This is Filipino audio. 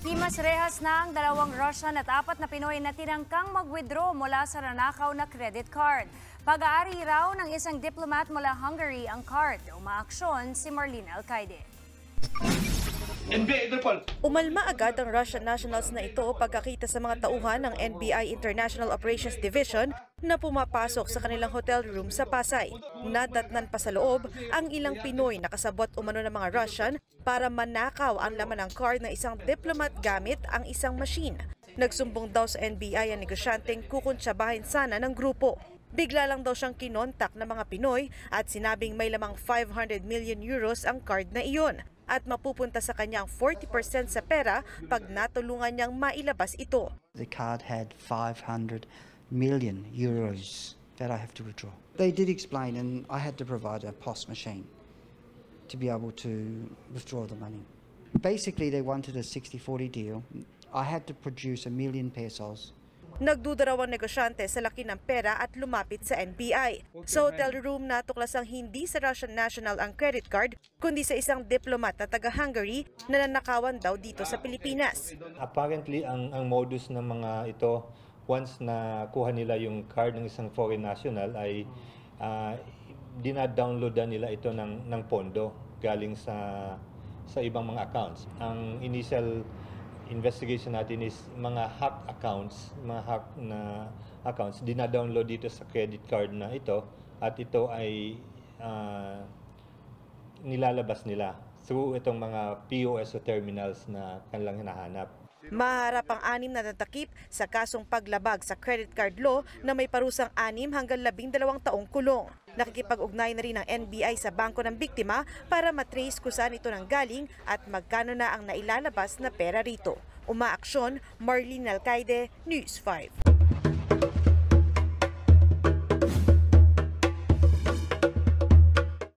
Timas rehas na ang dalawang Russian at apat na Pinoy na tinangkang mag-withdraw mula sa nanakaw na credit card. Pag-aari raw ng isang diplomat mula Hungary ang card. Umaaksyon si Marlene Alcaide. NBI Interpol. Umalma agad ang Russian nationals na ito pagkakita sa mga tauhan ng NBI International Operations Division na pumapasok sa kanilang hotel room sa Pasay. Nadatnan pa sa loob ang ilang Pinoy na kasabot umano ng mga Russian para manakaw ang laman ng card ng isang diplomat gamit ang isang machine. Nagsumbong daw sa NBI ang negosyanteng kukuntsabahin sana ng grupo. Bigla lang daw siyang kinontak ng mga Pinoy at sinabing may lamang 500 million euros ang card na iyon at mapupunta sa kanya ang 40% sa pera pag natulungan niyang mailabas ito. The card had 500 million euros that I have to withdraw. They did explain and I had to provide a POS machine to be able to withdraw the money. Basically, they wanted a 60-40 deal. I had to produce a million pesos Nagdudaraw ang negosyante sa laki ng pera at lumapit sa NBI. Sa hotel room natuklasang hindi sa Russian national ang credit card, kundi sa isang diplomat na taga-Hungary na nanakawan daw dito sa Pilipinas. Apparently, ang, ang modus ng mga ito, once na kuha nila yung card ng isang foreign national, ay uh, ah, dinadownload na nila ito ng, ng pondo galing sa sa ibang mga accounts. Ang initial investigation natin is mga hack accounts, mga hack na accounts, dinadownload dito sa credit card na ito at ito ay uh, nilalabas nila through itong mga POS o terminals na kanilang hinahanap. Maharap ang anim na tatakip sa kasong paglabag sa credit card law na may parusang anim hanggang labing dalawang taong kulong. Nakikipag-ugnay na rin ang NBI sa bangko ng biktima para matrace kung saan ito nang galing at magkano na ang nailalabas na pera rito. Umaaksyon, Marlene Alcaide, News 5.